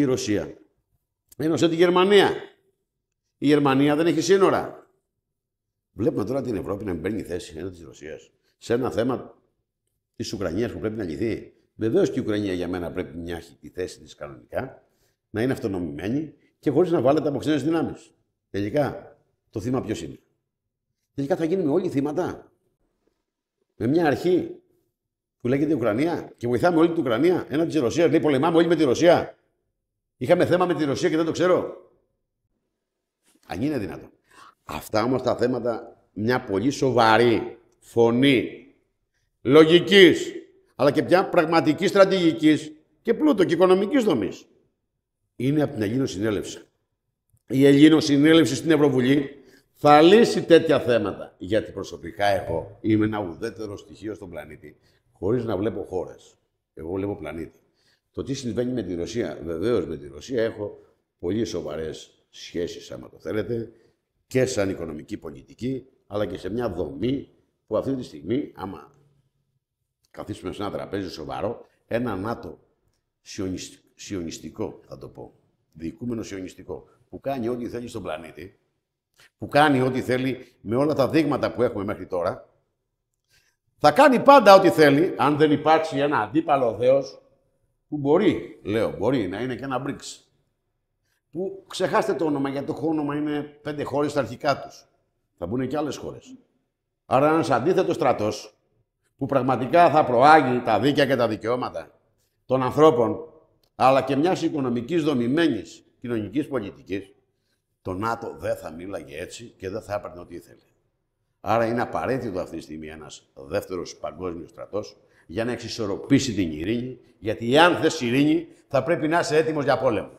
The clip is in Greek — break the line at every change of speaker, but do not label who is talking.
η Ρωσία. Ένωσε τη Γερμανία. Η Γερμανία δεν έχει σύνορα. Βλέπουμε τώρα την Ευρώπη να μην παίρνει θέση έναντι της Ρωσίας σε ένα θέμα της Ουκρανίας που πρέπει να λυθεί. Βεβαίως και η Ουκρανία για μένα πρέπει να έχει τη θέση της κανονικά, να είναι αυτονομημένη και χωρίς να βάλετε από ξένες δυνάμεις. Τελικά, το θύμα ποιος είναι. Τελικά θα γίνουμε όλοι θύματα. Με μια αρχή που λέγεται Ουκρανία και βοηθάμε όλη την Ουκρανία έναντι της Ρωσίας. Λέει ναι, πολεμάμε όλοι με τη Ρωσία. Είχαμε θέμα με τη Ρωσία και δεν το ξέρω. Αν είναι δυνατόν. Αυτά όμως τα θέματα, μια πολύ σοβαρή φωνή λογικής, αλλά και πια πραγματική στρατηγικής και πλούτο και οικονομικής δομής. Είναι από την Συνέλευση. Η Συνέλευση στην Ευρωβουλή θα λύσει τέτοια θέματα. Γιατί προσωπικά εγώ είμαι ένα ουδέτερο στοιχείο στον πλανήτη, χωρίς να βλέπω χώρες. Εγώ βλέπω πλανήτη. Το τι συμβαίνει με τη Ρωσία. Βεβαίως με τη Ρωσία έχω πολύ σοβαρές σχέσεις, άμα το θέλετε, και σαν οικονομική πολιτική, αλλά και σε μια δομή που αυτή τη στιγμή, άμα καθίσουμε σε ένα τραπέζι σοβαρό, ένα ΝΑΤΟ σιωνιστικό, θα το πω, διοικούμενο σιωνιστικό, που κάνει ό,τι θέλει στον πλανήτη, που κάνει ό,τι θέλει με όλα τα δείγματα που έχουμε μέχρι τώρα, θα κάνει πάντα ό,τι θέλει, αν δεν υπάρξει ένα αντίπαλο δέος που μπορεί, λέω, μπορεί να είναι και ένα BRICS, που ξεχάστε το όνομα, γιατί το όνομα είναι πέντε χώρες στα αρχικά τους. Θα μπουν και άλλες χώρες. Άρα ένας αντίθετος στρατός, που πραγματικά θα προάγει τα δίκαια και τα δικαιώματα των ανθρώπων, αλλά και μιας οικονομικής δομημένης κοινωνικής πολιτικής, το ΝΑΤΟ δεν θα μίλαγε έτσι και δεν θα έπαιρνε ό,τι ήθελε. Άρα είναι απαραίτητο αυτή τη στιγμή ένας δεύτερος παγκόσμιος στρατός για να εξισορροπήσει την ειρήνη, γιατί αν θες ειρήνη θα πρέπει να είσαι έτοιμος για πόλεμο.